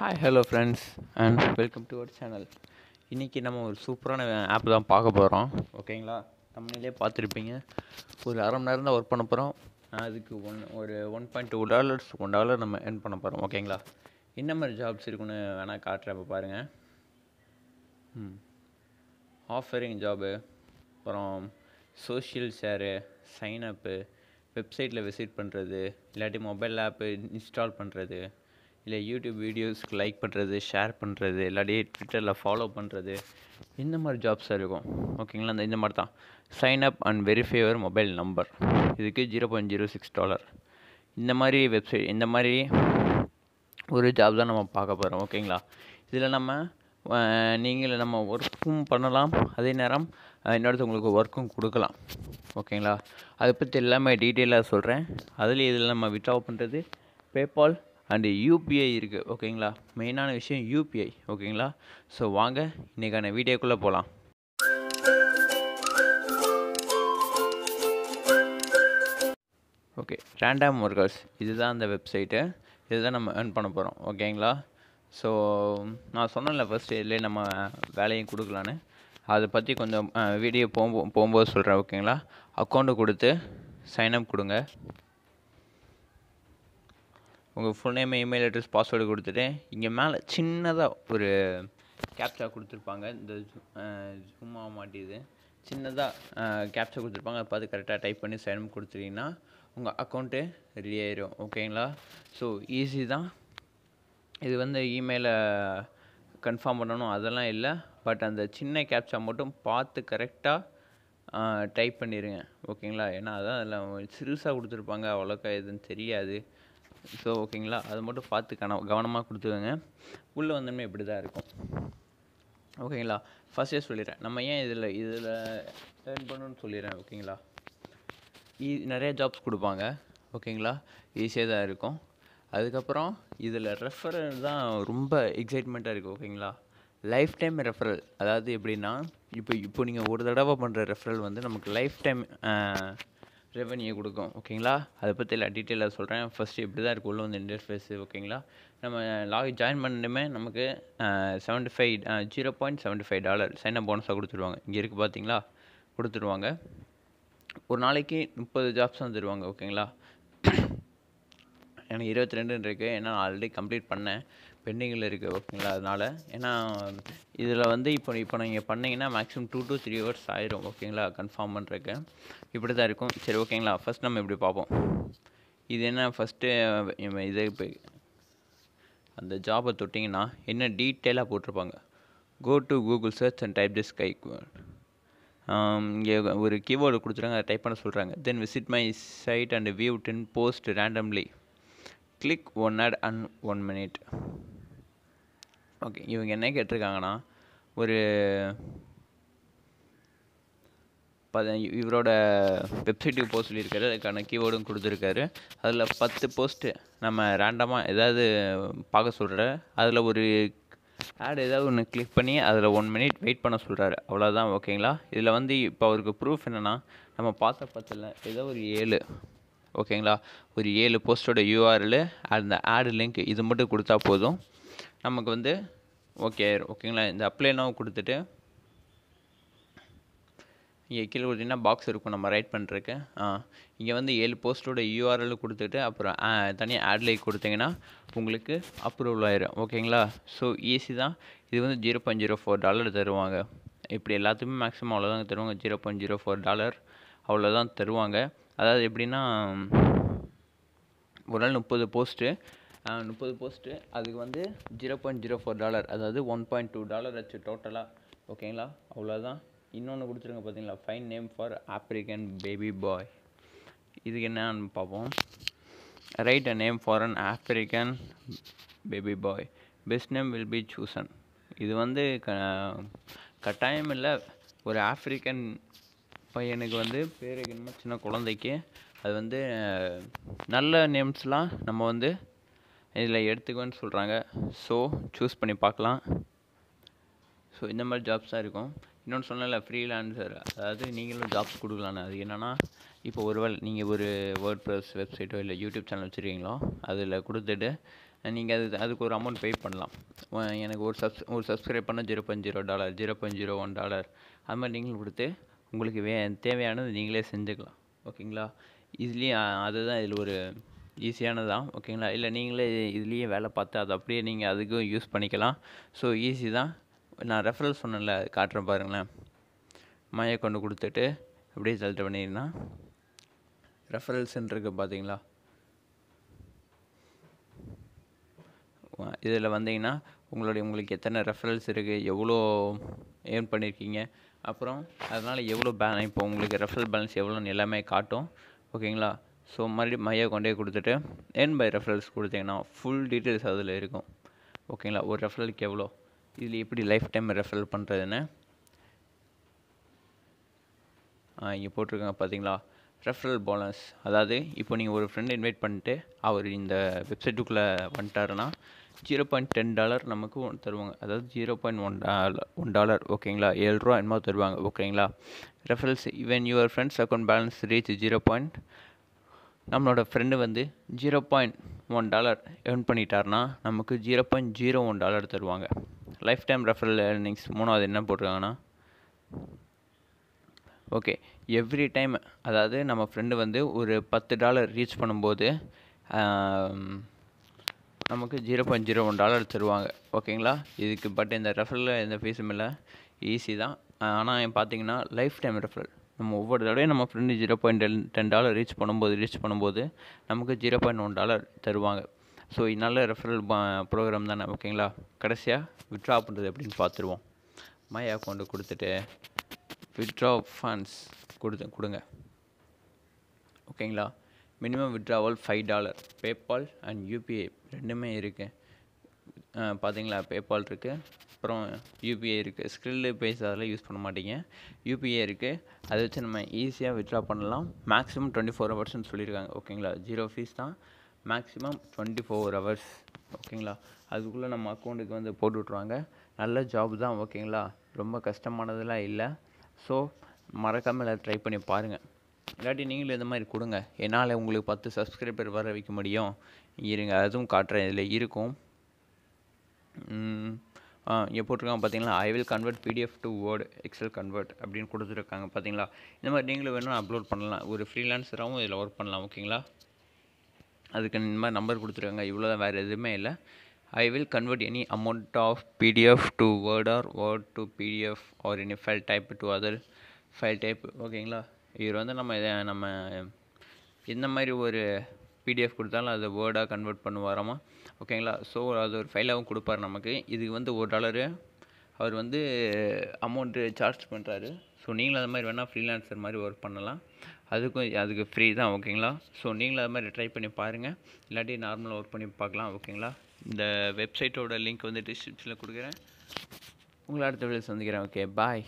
Hi hello friends and welcome to our channel இன்றைக்கி நம்ம ஒரு சூப்பரான ஆப் தான் பார்க்க போகிறோம் ஓகேங்களா தமிழ்லேயே பார்த்துருப்பீங்க ஒரு அரை மணி நேரம் தான் ஒர்க் பண்ண போகிறோம் அதுக்கு ஒன் ஒரு one point two dollars one dollar நம்ம என் பண்ண போகிறோம் ஓகேங்களா என்ன மாதிரி ஜாப்ஸ் இருக்குன்னு வேணால் காட்டுறப்ப பாருங்கள் ம் hmm. ஆஃபரிங் ஜாபு அப்புறம் சோஷியல் ஷேரு சைன் அப்பு வெப்சைட்டில் விசிட் பண்ணுறது இல்லாட்டி மொபைல் ஆப்பு இன்ஸ்டால் பண்ணுறது இல்லை யூடியூப் வீடியோஸ்க்கு லைக் பண்ணுறது ஷேர் பண்ணுறது இல்லாட்டி ட்விட்டரில் ஃபாலோ பண்ணுறது இந்த மாதிரி ஜாப்ஸ் இருக்கும் ஓகேங்களா அந்த இந்த மாதிரி தான் sign up and verify your mobile number இதுக்கு zero point zero six dollar இந்த மாதிரி வெப்சைட் இந்த மாதிரி ஒரு ஜாப் தான் நம்ம பார்க்க போகிறோம் ஓகேங்களா இதில் நம்ம நீங்கள் நம்ம ஒர்க்கும் பண்ணலாம் அதே நேரம் உங்களுக்கு ஒர்க்கும் கொடுக்கலாம் ஓகேங்களா அதை பற்றி எல்லாமே டீட்டெயிலாக சொல்கிறேன் அதில் இதில் நம்ம விட்ரா பண்ணுறது பேபால் அண்டு யூபிஐ இருக்குது ஓகேங்களா மெயினான விஷயம் யூபிஐ ஓகேங்களா ஸோ வாங்க இன்றைக்கான வீடியோக்குள்ளே போகலாம் ஓகே ரேண்டாம் ஒர்க்கர்ஸ் இதுதான் அந்த வெப்சைட்டு இதுதான் நம்ம ஏர்ன் பண்ண போகிறோம் ஓகேங்களா ஸோ நான் சொன்னேன்ல ஃபஸ்ட் இதுலேயே நம்ம வேலையும் கொடுக்கலான்னு அதை பற்றி கொஞ்சம் வீடியோ போகும்போது போகும்போது சொல்கிறேன் ஓகேங்களா அக்கௌண்ட்டு கொடுத்து சைன் அப் கொடுங்க உங்கள் full name email address password கொடுத்துட்டு இங்கே மேலே சின்னதாக ஒரு கேப்சா கொடுத்துருப்பாங்க இந்த சும்மா மாட்டியது சின்னதாக கேப்சா கொடுத்துருப்பாங்க அதை பார்த்து கரெக்டாக டைப் பண்ணி சைன் கொடுத்துட்டிங்கன்னா உங்கள் அக்கௌண்ட்டு ரெடி ஆயிரும் ஓகேங்களா ஸோ ஈஸி தான் இது வந்து இமெயிலை கன்ஃபார்ம் பண்ணணும் அதெல்லாம் இல்லை பட் அந்த சின்ன கேப்சா மட்டும் பார்த்து கரெக்டாக டைப் பண்ணிடுங்க ஓகேங்களா ஏன்னா அதான் அதில் சிறுசாக கொடுத்துருப்பாங்க அவ்வளோக்கா எதுன்னு தெரியாது ஸோ ஓகேங்களா அது மட்டும் பார்த்து கன கவனமாக கொடுத்துருங்க உள்ளே வந்தோமே இப்படி தான் இருக்கும் ஓகேங்களா இயர் சொல்லிடுறேன் நம்ம ஏன் இதில் இதில் ஏர்ன் பண்ணணும்னு சொல்லிடுறேன் ஓகேங்களா ஈ நிறைய ஜாப்ஸ் கொடுப்பாங்க ஓகேங்களா ஈஸியாக தான் இருக்கும் அதுக்கப்புறம் இதில் ரெஃபரல் தான் ரொம்ப எக்ஸைட்மெண்ட்டாக இருக்குது ஓகேங்களா லைஃப் டைம் ரெஃபரல் அதாவது எப்படின்னா இப்போ இப்போ நீங்கள் ஒரு தடவை பண்ணுற ரெஃபரல் வந்து நமக்கு லைஃப் டைம் ரெவன்யூ கொடுக்கும் ஓகேங்களா அதை பற்றி எல்லாம் டீட்டெயிலாக சொல்கிறேன் ஃபஸ்ட்டு இப்படி தான் இருக்குது உள்ள வந்து இன்டர்ஃபேஸு ஓகேங்களா நம்ம லாக் ஜாயின் பண்ணணுமே நமக்கு seventy five zero point seventy five dollar sign up போனஸாக கொடுத்துருவாங்க இங்கே இருக்குது பார்த்தீங்களா கொடுத்துருவாங்க ஒரு நாளைக்கு முப்பது ஜாப்ஸ் தான் தருவாங்க ஓகேங்களா எனக்கு இருபத்தி ரெண்டுன்னு இருக்குது ஏன்னா ஆல்ரெடி கம்ப்ளீட் பண்ணேன் பெண்டிங்கில் இருக்குது ஓகேங்களா அதனால் ஏன்னா இதில் வந்து இப்போ இப்போ நீங்கள் பண்ணிங்கன்னா maximum two to three hours ஆயிரும் ஓகேங்களா கன்ஃபார்ம் பண்ணுறக்கு இப்படி தான் இருக்கும் சரி ஓகேங்களா ஃபஸ்ட் நம்ம இப்படி பார்ப்போம் இது என்ன ஃபஸ்ட்டு இது இப்போ அந்த ஜாபை தொட்டிங்கன்னா என்ன டீட்டெயிலாக போட்டிருப்பாங்க go to Google search and type this கை இங்கே ஒரு கீபோர்டு கொடுத்துருங்க அதை டைப் பண்ண சொல்கிறாங்க then visit my site and view ten post randomly click one ad and one minute okay இவங்க என்ன கேட்டிருக்காங்கன்னா ஒரு பத இவரோட வெப்சைட்டுக்கு போக சொல்லியிருக்காரு அதுக்கான கீபோர்டும் கொடுத்துருக்காரு அதில் பத்து போஸ்ட்டு நம்ம ரேண்டமாக ஏதாவது பார்க்க சொல்கிற அதில் ஒரு ஆட் ஏதாவது ஒன்று கிளிக் பண்ணி அதில் ஒன் மினிட் வெயிட் பண்ண சொல்கிறாரு அவ்வளோதான் ஓகேங்களா இதில் வந்து இப்போ அவருக்கு ப்ரூஃப் என்னென்னா நம்ம பார்த்த பத்தில் ஏதோ ஒரு ஏழு ஓகேங்களா ஒரு ஏழு போஸ்ட்டோட யூஆர்எல் அந்த ஆடு லிங்க் இது மட்டும் கொடுத்தா போதும் நமக்கு வந்து ஓகே ஓகேங்களா இந்த அப்ளை கொடுத்துட்டு இங்கே கீழே கொடுத்தீங்கன்னா பாக்ஸ் இருக்கும் நம்ம ரைட் பண்ணுறதுக்கு ஆ இங்கே வந்து ஏழு போஸ்ட்டோட யூஆர்எல் கொடுத்துட்டு அப்புறம் தனியாக ஆட் லைக் கொடுத்தீங்கன்னா உங்களுக்கு அப்ரூவல் ஆயிரும் ஓகேங்களா ஸோ ஈஸி தான் இது வந்து zero point zero four dollar தருவாங்க இப்படி எல்லாத்துக்குமே மேக்ஸிமம் அவ்வளோதான் தருவாங்க zero point zero four dollar அவ்வளோதான் தருவாங்க அதாவது எப்படின்னா ஒரு நாள் முப்பது போஸ்ட்டு முப்பது போஸ்ட்டு அதுக்கு வந்து zero point zero four dollar அதாவது ஒன் பாயிண்ட் டூ டாலர் ஆச்சு டோட்டலாக ஓகேங்களா அவ்வளோதான் இன்னொன்று கொடுத்துருங்க பார்த்தீங்களா fine name for African baby boy இதுக்கு என்னன்னு பார்ப்போம் right a name for an African baby boy best name will be Susan இது வந்து க கட்டாயம் இல்லை ஒரு ஆப்ரிக்கன் பையனுக்கு வந்து பேர் வைக்கணுமா சின்ன குழந்தைக்கு அது வந்து நல்ல நேம்ஸ்லாம் நம்ம வந்து இதில் எடுத்துக்கோன்னு சொல்கிறாங்க ஸோ சூஸ் பண்ணி பார்க்கலாம் ஸோ இந்த மாதிரி ஜாப்ஸ் தான் இருக்கும் இன்னொன்று சொன்னல ஃப்ரீலான்சர் அதாவது நீங்களும் ஜாப்ஸ் கொடுக்கலான்னு அது என்னென்னா இப்போ ஒருவேளை நீங்கள் ஒரு வேர்ட் ப்ரஸ் வெப்சைட்டோ இல்லை யூடியூப் சேனல் வச்சுருக்கீங்களோ அதில் கொடுத்துட்டு நீங்கள் அது அதுக்கு ஒரு அமௌண்ட் பே பண்ணலாம் எனக்கு ஒரு சப்ஸ் ஒரு சப்ஸ்கிரைப் பண்ணால் zero point zero dollar zero point zero one dollar அது மாதிரி நீங்களும் கொடுத்து உங்களுக்கு வே தேவையானது நீங்களே செஞ்சுக்கலாம் ஓகேங்களா இதுலேயும் அதுதான் இதில் ஒரு ஈஸியானது தான் ஓகேங்களா இல்லை நீங்களே இதுலேயே வேலை பார்த்து அதை அப்படியே நீங்கள் அதுக்கும் யூஸ் பண்ணிக்கலாம் ஸோ ஈஸி தான் நான் ரெஃபரல் சொன்னேன்ல காட்டுறேன் பாருங்களேன் மாயை கொண்டு கொடுத்துட்டு அப்படியே செலக்ட் பண்ணிங்கன்னா ரெஃபரல் இருக்குது பார்த்தீங்களா இதில் வந்தீங்கன்னா உங்களுடைய உங்களுக்கு எத்தனை ரெஃபரல்ஸ் இருக்குது எவ்வளோ ஏர்ன் பண்ணியிருக்கீங்க அப்புறம் அதனால் எவ்வளோ பேலன் இப்போ உங்களுக்கு ரெஃபரல் பேலன்ஸ் எவ்வளோன்னு எல்லாமே காட்டும் ஓகேங்களா ஸோ மறுபடியும் மையா கொண்டே கொடுத்துட்டு என் பை ரெஃபரல்ஸ் கொடுத்தீங்கன்னா ஃபுல் டீட்டெயில்ஸ் அதில் இருக்கும் ஓகேங்களா ஒரு ரெஃபரலுக்கு எவ்வளோ இதில் எப்படி லைஃப் டைம் ரெஃபரல் பண்ணுறதுன்னு இங்கே போட்டிருக்காங்க பார்த்தீங்களா ரெஃபரல் போனஸ் அதாவது இப்போ நீங்கள் ஒரு ஃப்ரெண்டு இன்வைட் பண்ணிட்டு அவர் இந்த வெப்சைட்டுக்குள்ளே வந்துட்டாருன்னா ஜீரோ பாயிண்ட் டென் டாலர் நமக்கு ஒன்று தருவாங்க அதாவது zero point one dollar one dollar ஓகேங்களா ஏழு ரூபா என்னமோ தருவாங்க ஓகேங்களா ரெஃபரன்ஸ் இவன் your friends account balance reach zero point நம்மளோட ஃப்ரெண்டு வந்து zero point one dollar earn பண்ணிட்டார்னா நமக்கு zero point zero one dollar தருவாங்க லைஃப் டைம் ரெஃபரல் ஏர்னிங்ஸ் மூணாவது என்ன போட்டிருக்காங்கன்னா ஓகே எவ்ரி டைம் அதாவது நம்ம ஃப்ரெண்டு வந்து ஒரு பத்து டாலர் ரீச் பண்ணும்போது நமக்கு zero point zero one dollar தருவாங்க ஓகேங்களா இதுக்கு பட் இந்த ரெஃபரில் எந்த ஃபீஸும் இல்லை ஈஸி தான் ஆனால் பார்த்தீங்கன்னா லைஃப் டைம் ரெஃபரல் நம்ம ஒவ்வொரு தடவையும் நம்ம friend zero point ten ten dollar reach பண்ணும்போது ரீச் பண்ணும்போது நமக்கு ஜீரோ பாயிண்ட் ஒன் டாலர் தருவாங்க ஸோ நல்ல ரெஃபரல் ப்ரோக்ராம் தானே ஓகேங்களா கடைசியாக வித்ட்ரா பண்ணுறது எப்படின்னு பார்த்துருவோம் மை அக்கௌண்ட்டு கொடுத்துட்டு வித்ட்ரா ஃபண்ட்ஸ் கொடுத்து கொடுங்க ஓகேங்களா minimum withdrawal five dollar PayPal and UPI ரெண்டுமே இருக்குது பார்த்தீங்களா பேபால் இருக்குது அப்புறம் யூபிஐ இருக்குது ஸ்கில்லு பேஸ் அதெல்லாம் யூஸ் பண்ண மாட்டீங்க யூபிஐ இருக்குது அதை வச்சு நம்ம ஈஸியாக வித்ரா பண்ணலாம் மேக்ஸிமம் டுவெண்ட்டி ஃபோர் ஹவர்ஸ்னு சொல்லியிருக்காங்க ஓகேங்களா ஜீரோ ஃபீஸ் தான் மேக்ஸிமம் டுவெண்ட்டி ஃபோர் ஹவர்ஸ் ஓகேங்களா அதுக்குள்ளே நம்ம அக்கௌண்ட்டுக்கு வந்து போட்டு விட்ருவாங்க நல்ல ஜாப் தான் ஓகேங்களா ரொம்ப கஷ்டமானதெல்லாம் இல்லை ஸோ மறக்காமல் ட்ரை பண்ணி பாருங்கள் இல்லாட்டி நீங்களும் இந்த மாதிரி கொடுங்க என்னால் உங்களுக்கு பத்து சப்ஸ்கிரைபர் வர வைக்க முடியும் இருங்க அதுவும் காட்டுறேன் இதில் இருக்கும் இங்கே போட்டிருக்காங்க பார்த்தீங்களா I will convert PDF to Word Excel convert அப்படின்னு கொடுத்துருக்காங்க பார்த்தீங்களா இந்த மாதிரி நீங்களும் வேணும்னா அப்லோட் பண்ணலாம் ஒரு ஃப்ரீலான்சராகவும் இதில் ஒர்க் பண்ணலாம் ஓகேங்களா அதுக்கு இந்த மாதிரி நம்பர் கொடுத்துருக்காங்க இவ்வளோ தான் வேறு எதுவுமே இல்லை I will convert any amount of PDF to Word or Word to PDF or any file type to other file type ஓகேங்களா இவர் வந்து நம்ம இதை நம்ம எந்த மாதிரி ஒரு பிடிஎஃப் கொடுத்தாலும் அதை வேர்டாக கன்வெர்ட் பண்ணுவாராமா ஓகேங்களா ஸோ அது ஒரு ஃபைலாகவும் கொடுப்பார் நமக்கு இதுக்கு வந்து ஒரு டாலரு அவர் வந்து அமௌண்ட்டு சார்ஜ் பண்ணுறாரு ஸோ நீங்களும் அது மாதிரி வேணால் ஃப்ரீலான்சர் மாதிரி ஒர்க் பண்ணலாம் அதுக்கும் அதுக்கு ஃப்ரீ தான் ஓகேங்களா ஸோ நீங்களும் அது மாதிரி ட்ரை பண்ணி பாருங்கள் இல்லாட்டி நார்மலாக ஒர்க் பண்ணி பார்க்கலாம் ஓகேங்களா இந்த வெப்சைட்டோட லிங்க் வந்து டிஸ்கிரிப்ஷனில் கொடுக்குறேன் உங்களை அடுத்த வீடியோ சந்திக்கிறேன் ஓகே பாய்